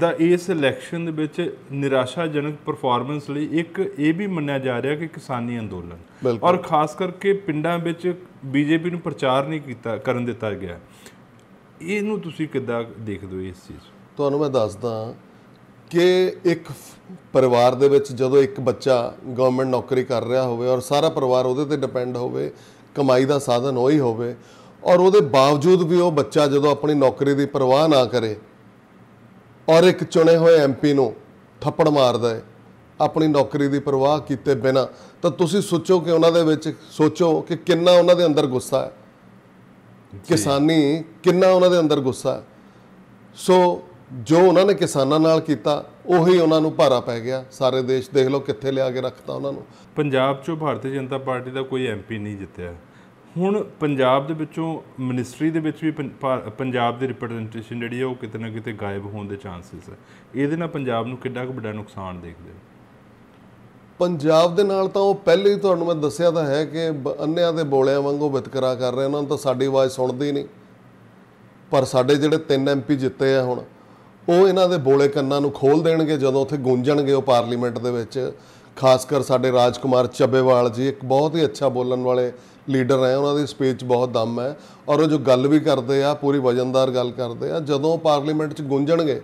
ਦਾ ਇਸ ਇਲੈਕਸ਼ਨ ਦੇ ਵਿੱਚ ਨਿਰਾਸ਼ਾਜਨਕ ਪਰਫਾਰਮੈਂਸ ਲਈ ਇੱਕ ਇਹ ਵੀ ਮੰਨਿਆ ਜਾ ਰਿਹਾ ਕਿ ਕਿਸਾਨੀ ਅੰਦੋਲਨ ਔਰ ਖਾਸ ਕਰਕੇ ਪਿੰਡਾਂ ਵਿੱਚ ਬੀਜੇਪੀ ਨੂੰ ਪ੍ਰਚਾਰ ਨਹੀਂ ਕੀਤਾ ਕਰਨ ਦਿੱਤਾ ਗਿਆ ਇਹਨੂੰ ਤੁਸੀਂ ਕਿੱਦਾਂ ਦੇਖਦੇ ਹੋ ਇਸ ਚੀਜ਼ ਤੁਹਾਨੂੰ ਮੈਂ ਦੱਸਦਾ ਕਿ ਇੱਕ ਪਰਿਵਾਰ ਦੇ ਵਿੱਚ ਜਦੋਂ ਇੱਕ ਬੱਚਾ ਗਵਰਨਮੈਂਟ ਨੌਕਰੀ ਕਰ ਰਿਹਾ ਹੋਵੇ ਔਰ ਸਾਰਾ ਪਰਿਵਾਰ ਉਹਦੇ ਤੇ ਡਿਪੈਂਡ ਹੋਵੇ ਕਮਾਈ ਦਾ ਸਾਧਨ ਉਹੀ ਹੋਵੇ ਔਰ ਉਹਦੇ ਬਾਵਜੂਦ ਵੀ ਉਹ ਬੱਚਾ ਜਦੋਂ ਆਪਣੀ ਨੌਕਰੀ ਦੀ ਪਰਵਾਹ ਨਾ ਕਰੇ ਔਰ ਇੱਕ ਚੁਣੇ ਹੋਏ ਐਮਪੀ ਨੂੰ ਥੱਪੜ ਮਾਰਦਾ ਹੈ ਆਪਣੀ ਨੌਕਰੀ ਦੀ ਪਰਵਾਹ ਕੀਤੇ ਬਿਨਾ ਤਾਂ ਤੁਸੀਂ ਸੋਚੋ ਕਿ ਉਹਨਾਂ ਦੇ ਵਿੱਚ ਸੋਚੋ ਕਿ ਕਿੰਨਾ ਉਹਨਾਂ ਦੇ ਅੰਦਰ ਗੁੱਸਾ ਹੈ ਕਿਸਾਨੀ ਕਿੰਨਾ ਉਹਨਾਂ ਦੇ ਅੰਦਰ ਗੁੱਸਾ ਹੈ ਸੋ ਜੋ ਉਹਨਾਂ ਨੇ ਕਿਸਾਨਾਂ ਨਾਲ ਕੀਤਾ ਉਹੀ ਉਹਨਾਂ ਨੂੰ ਭਾਰਾ ਪੈ ਗਿਆ ਸਾਰੇ ਦੇਸ਼ ਦੇਖ ਲਓ ਕਿੱਥੇ ਲਿਆ ਕੇ ਰੱਖਤਾ ਉਹਨਾਂ ਨੂੰ ਪੰਜਾਬ 'ਚੋਂ ਭਾਰਤੀ ਜਨਤਾ ਪਾਰਟੀ ਦਾ ਕੋਈ ਐਮਪੀ ਨਹੀਂ ਜਿੱਤਿਆ ਹੁਣ ਪੰਜਾਬ ਦੇ ਵਿੱਚੋਂ ਮਿਨਿਸਟਰੀ ਦੇ ਵਿੱਚ ਵੀ ਪੰਜਾਬ ਦੀ ਰਿਪਰੈਜ਼ੈਂਟੇਸ਼ਨ ਜਿਹੜੀ ਹੈ ਉਹ ਕਿਤੇ ਨਾ ਕਿਤੇ ਗਾਇਬ ਹੋਣ ਦੇ ਚਾਂਸਸ ਹੈ ਇਹਦੇ ਨਾਲ ਪੰਜਾਬ ਨੂੰ ਕਿੰਨਾ ਕੁ ਵੱਡਾ ਨੁਕਸਾਨ ਦੇਖਦੇ ਪੰਜਾਬ ਦੇ ਨਾਲ ਤਾਂ ਉਹ ਪਹਿਲੇ ਹੀ ਤੁਹਾਨੂੰ ਮੈਂ ਦੱਸਿਆ ਤਾਂ ਹੈ ਕਿ ਅੰਨਿਆਂ ਦੇ ਬੋਲਿਆਂ ਵਾਂਗੂ ਵਿਤਕਰਾ ਕਰ ਰਹੇ ਉਹਨਾਂ ਨੂੰ ਤਾਂ ਸਾਡੀ ਆਵਾਜ਼ ਸੁਣਦੀ ਨਹੀਂ ਪਰ ਸਾਡੇ ਜਿਹੜੇ ਤਿੰਨ ਐਮਪੀ ਜਿੱਤੇ ਆ ਹੁਣ ਉਹ ਇਹਨਾਂ ਦੇ ਬੋਲੇ ਕੰਨਾਂ ਨੂੰ ਖੋਲ ਦੇਣਗੇ ਜਦੋਂ ਉੱਥੇ ਗੂੰਜਣਗੇ ਉਹ ਪਾਰਲੀਮੈਂਟ ਦੇ ਵਿੱਚ ਖਾਸ ਕਰ ਸਾਡੇ ਰਾਜਕੁਮਾਰ ਚੱਬੇਵਾਲ ਜੀ ਇੱਕ ਬਹੁਤ ਹੀ ਅੱਛਾ ਬੋਲਣ ਵਾਲੇ ਲੀਡਰ ਹੈ ਉਹਨਾਂ ਦੀ ਸਪੀਚ ਬਹੁਤ ਦਮ ਹੈ ਔਰ ਉਹ ਜੋ ਗੱਲ ਵੀ ਕਰਦੇ ਆ ਪੂਰੀ ਵਜਨਦਾਰ ਗੱਲ ਕਰਦੇ ਆ ਜਦੋਂ ਪਾਰਲੀਮੈਂਟ 'ਚ ਗੂੰਜਣਗੇ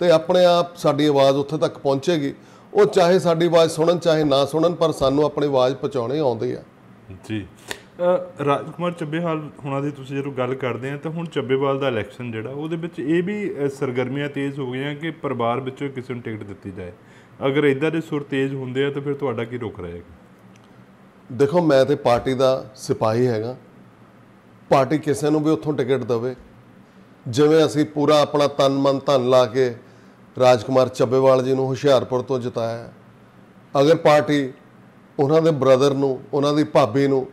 ਤੇ ਆਪਣੇ ਆਪ ਸਾਡੀ ਆਵਾਜ਼ ਉੱਥੇ ਤੱਕ ਪਹੁੰਚੇਗੀ ਉਹ ਚਾਹੇ ਸਾਡੀ ਆਵਾਜ਼ ਸੁਣਨ ਚਾਹੇ ਨਾ ਸੁਣਨ ਪਰ ਸਾਨੂੰ ਆਪਣੀ ਆਵਾਜ਼ ਪਹੁੰਚਾਉਣੀ ਆਉਂਦੀ ਆ ਜੀ ਰਾਜਕੁਮਾਰ ਚੱਬੇਵਾਲ ਹੁਣਾਂ ਦੀ ਤੁਸੀਂ ਜਦੋਂ ਗੱਲ ਕਰਦੇ ਆ ਤਾਂ ਹੁਣ ਚੱਬੇਵਾਲ ਦਾ ਇਲੈਕਸ਼ਨ ਜਿਹੜਾ ਉਹਦੇ ਵਿੱਚ ਇਹ ਵੀ ਸਰਗਰਮੀਆਂ ਤੇਜ਼ ਹੋ ਗਈਆਂ ਕਿ ਪਰਿਵਾਰ ਵਿੱਚੋਂ ਕਿਸੇ ਨੂੰ ਟਿਕਟ ਦਿੱਤੀ ਜਾਏ ਅਗਰ ਇਦਾਂ ਦੇ ਸੁਰ ਤੇਜ਼ ਹੁੰਦੇ ਆ ਤਾਂ ਫਿਰ ਤੁਹਾਡਾ ਕੀ ਰੁਕ ਰਹੇਗਾ ਦੇਖੋ ਮੈਂ ਤੇ ਪਾਰਟੀ ਦਾ ਸਿਪਾਹੀ ਹੈਗਾ ਪਾਰਟੀ ਕਿਸੇ ਨੂੰ ਵੀ ਉੱਥੋਂ ਟਿਕਟ ਦਵੇ ਜਿਵੇਂ ਅਸੀਂ ਪੂਰਾ ਆਪਣਾ ਤਨ ਮਨ ਧਨ ਲਾ ਕੇ ਰਾਜਕੁਮਾਰ ਚੱਬੇਵਾਲ ਜੀ ਨੂੰ ਹੁਸ਼ਿਆਰਪੁਰ ਤੋਂ ਜਿਤਾਇਆ ਅਗਰ ਪਾਰਟੀ ਉਹਨਾਂ ਦੇ ਬ੍ਰਦਰ ਨੂੰ ਉਹਨਾਂ ਦੀ ਭਾਬੀ ਨੂੰ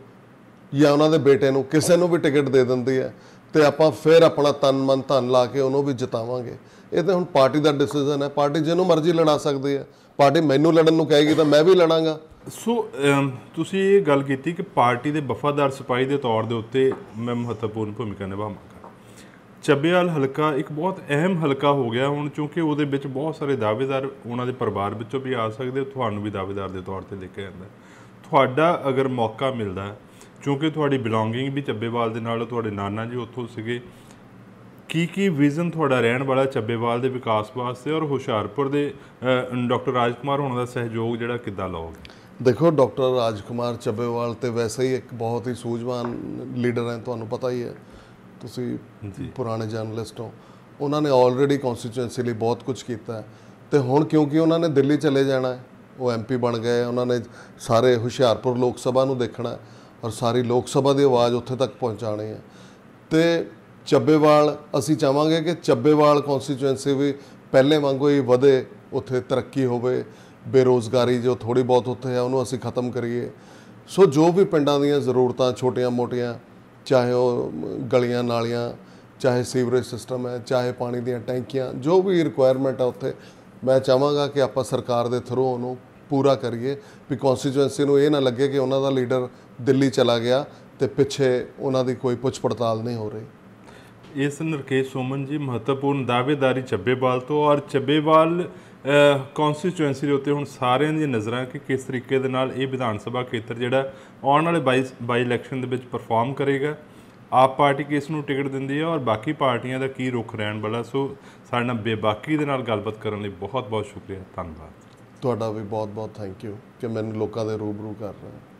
ਜਾਂ ਉਹਨਾਂ ਦੇ ਬੇਟੇ ਨੂੰ ਕਿਸੇ ਨੂੰ ਵੀ ਟਿਕਟ ਦੇ ਦਿੰਦੀ ਹੈ ਤੇ ਆਪਾਂ ਫਿਰ ਆਪਣਾ ਤਨ ਮਨ ਧਨ ਲਾ ਕੇ ਉਹਨੂੰ ਵੀ ਜਿਤਾਵਾਂਗੇ ਇਹ ਤਾਂ ਹੁਣ ਪਾਰਟੀ ਦਾ ਡਿਸੀਜਨ ਹੈ ਪਾਰਟੀ ਜਿਹਨੂੰ ਮਰਜ਼ੀ ਲੜਾ ਸਕਦੀ ਹੈ ਪਾਰਟੀ ਮੈਨੂੰ ਲੜਨ ਨੂੰ ਕਹੇਗੀ ਤਾਂ ਮੈਂ ਵੀ ਲੜਾਂਗਾ ਸੋ ਤੁਸੀਂ ਇਹ ਗੱਲ ਕੀਤੀ ਕਿ ਪਾਰਟੀ ਦੇ ਵਫਾਦਾਰ ਸਿਪਾਹੀ ਦੇ ਤੌਰ ਦੇ ਉੱਤੇ ਮੈਂ ਮਹੱਤਵਪੂਰਨ ਭੂਮਿਕਾ ਨਿਭਾਵਾਂਗਾ ਚੱਬੇਵਾਲ ਹਲਕਾ ਇੱਕ ਬਹੁਤ ਅਹਿਮ ਹਲਕਾ ਹੋ ਗਿਆ ਹੁਣ ਕਿਉਂਕਿ ਉਹਦੇ ਵਿੱਚ ਬਹੁਤ ਸਾਰੇ ਦਾਅਵੇਦਾਰ ਉਹਨਾਂ ਦੇ ਪਰਿਵਾਰ ਵਿੱਚੋਂ ਵੀ ਆ ਸਕਦੇ ਤੁਹਾਨੂੰ ਵੀ ਦਾਅਵੇਦਾਰ ਦੇ ਤੌਰ ਤੇ ਦੇਖਿਆ ਜਾਂਦਾ ਤੁਹਾਡਾ ਅਗਰ ਮੌਕਾ ਮਿਲਦਾ ਕਿਉਂਕਿ ਤੁਹਾਡੀ ਬਿਲੋਂਗਿੰਗ ਵੀ ਚੱਬੇਵਾਲ ਦੇ ਨਾਲ ਤੁਹਾਡੇ ਨਾਨਾ ਜੀ ਉੱਥੋਂ ਸੀਗੇ ਕੀ ਕੀ ਵਿਜ਼ਨ ਤੁਹਾਡਾ ਰਹਿਣ ਵਾਲਾ ਚੱਬੇਵਾਲ ਦੇ ਵਿਕਾਸ ਵਾਸਤੇ ਔਰ ਹੁਸ਼ਿਆਰਪੁਰ ਦੇ ਡਾਕਟਰ ਰਾਜਕੁਮਾਰ ਹੋਣ ਦਾ ਸਹਿਯੋਗ ਜਿਹੜਾ ਕਿੱਦਾਂ ਲਾਓਗੇ ਦੇਖੋ ਡਾਕਟਰ ਰਾਜਕੁਮਾਰ ਚੱਬੇਵਾਲ ਤੇ ਵੈਸੇ ਹੀ ਇੱਕ ਬਹੁਤ ਹੀ ਸੂਝਵਾਨ ਲੀਡਰ ਹੈ ਤੁਹਾਨੂੰ ਪਤਾ ਹੀ ਹੈ ਤੁਸੀਂ ਪੁਰਾਣੇ ਜਰਨਲਿਸਟ ਹੋ ਉਹਨਾਂ ਨੇ ਆਲਰੇਡੀ ਕਨਸਟੀਚੁਐਂਸੀ ਲਈ ਬਹੁਤ ਕੁਝ ਕੀਤਾ ਤੇ ਹੁਣ ਕਿਉਂਕਿ ਉਹਨਾਂ ਨੇ ਦਿੱਲੀ ਚਲੇ ਜਾਣਾ ਹੈ ਉਹ ਐਮਪੀ ਬਣ ਗਏ ਉਹਨਾਂ ਨੇ ਸਾਰੇ ਹੁਸ਼ਿਆਰਪੁਰ ਲੋਕ ਸਭਾ ਨੂੰ ਦੇਖਣਾ ਔਰ ਸਾਰੀ ਲੋਕ ਸਭਾ ਦੀ ਆਵਾਜ਼ ਉੱਥੇ ਤੱਕ ਪਹੁੰਚਾਣੀ ਹੈ ਤੇ ਚੱਬੇਵਾਲ ਅਸੀਂ ਚਾਹਾਂਗੇ ਕਿ ਚੱਬੇਵਾਲ ਕਨਸਟੀਚੁਐਂਸੀ ਵੀ ਪਹਿਲੇ ਵਾਂਗੂ ਹੀ ਵਧੇ ਉੱਥੇ ਤਰੱਕੀ ਹੋਵੇ ਬੇਰੋਜ਼ਗਾਰੀ ਜੋ ਥੋੜੀ ਬਹੁਤ ਉੱਥੇ ਹੈ ਉਹਨੂੰ ਅਸੀਂ ਖਤਮ ਕਰੀਏ ਸੋ ਜੋ ਵੀ ਪਿੰਡਾਂ ਦੀਆਂ ਜ਼ਰੂਰਤਾਂ ਛੋਟੀਆਂ-ਮੋਟੀਆਂ ਚਾਹੇ ਉਹ ਗਲੀਆਂ ਨਾਲੀਆਂ ਚਾਹੇ ਸੀਵਰੇਜ ਸਿਸਟਮ ਹੈ ਚਾਹੇ ਪਾਣੀ ਦੀਆਂ ਟੈਂਕੀਆਂ ਜੋ ਵੀ ਰਿਕੁਆਇਰਮੈਂਟ ਹੈ ਉੱਥੇ ਮੈਂ ਚਾਹਾਂਗਾ ਕਿ ਆਪਾਂ ਸਰਕਾਰ ਦੇ ਥਰੂ ਉਹਨੂੰ ਪੂਰਾ ਕਰੀਏ ਕਿ ਕਨਸਟੀਚੁਐਂਸੀ ਨੂੰ ਇਹ ਨਾ ਲੱਗੇ ਕਿ ਉਹਨਾਂ ਦਾ ਲੀਡਰ ਦਿੱਲੀ ਚਲਾ ਗਿਆ ਤੇ ਪਿੱਛੇ ਉਹਨਾਂ ਦੀ ਕੋਈ ਪੁੱਛ ਪੜਤਾਲ ਨਹੀਂ ਹੋ ਰਹੀ ਇਸ ਨਰਕੇਸ਼ ਸੋਮਨ ਜੀ ਮਹੱਤਵਪੂਰਨ ਦਾਅਵੇਦਾਰੀ ਚੱਬੇਵਾਲ ਤੋਂ ਔਰ ਚੱਬੇਵਾਲ ਕਨਸਟੀਚੁਐਂਸੀ ਦੇ ਉੱਤੇ ਹੁਣ ਸਾਰਿਆਂ ਦੀਆਂ ਨਜ਼ਰਾਂ ਕਿ ਕਿਸ ਤਰੀਕੇ ਦੇ ਨਾਲ ਇਹ ਵਿਧਾਨ ਸਭਾ ਖੇਤਰ ਜਿਹੜਾ ਆਉਣ ਵਾਲੇ 22 ਬਾਈ ਇਲੈਕਸ਼ਨ ਦੇ ਵਿੱਚ ਪਰਫਾਰਮ ਕਰੇਗਾ ਆਪ ਪਾਰਟੀ ਕਿਸ ਨੂੰ ਟਿਕਟ ਦਿੰਦੀ ਹੈ ਔਰ ਬਾਕੀ ਪਾਰਟੀਆਂ ਦਾ ਕੀ ਰੁਖ ਰਹਿਣ ਵਾਲਾ ਸੋ ਸਾਡੇ ਨਾਲ ਬੇਬਾਕੀ ਦੇ ਨਾਲ ਗੱਲਬਾਤ ਕਰਨ ਲਈ ਬਹੁਤ ਬਹੁਤ ਸ਼ੁਕਰੀਆ ਧੰਨਵਾਦ ਤੁਹਾਡਾ ਵੀ ਬਹੁਤ ਬਹੁਤ ਥੈਂਕ ਯੂ ਕਿ ਮੈਨੂੰ ਲੋਕਾਂ ਦੇ ਰੂਬਰੂ ਕਰ ਰਹੇ ਹੋ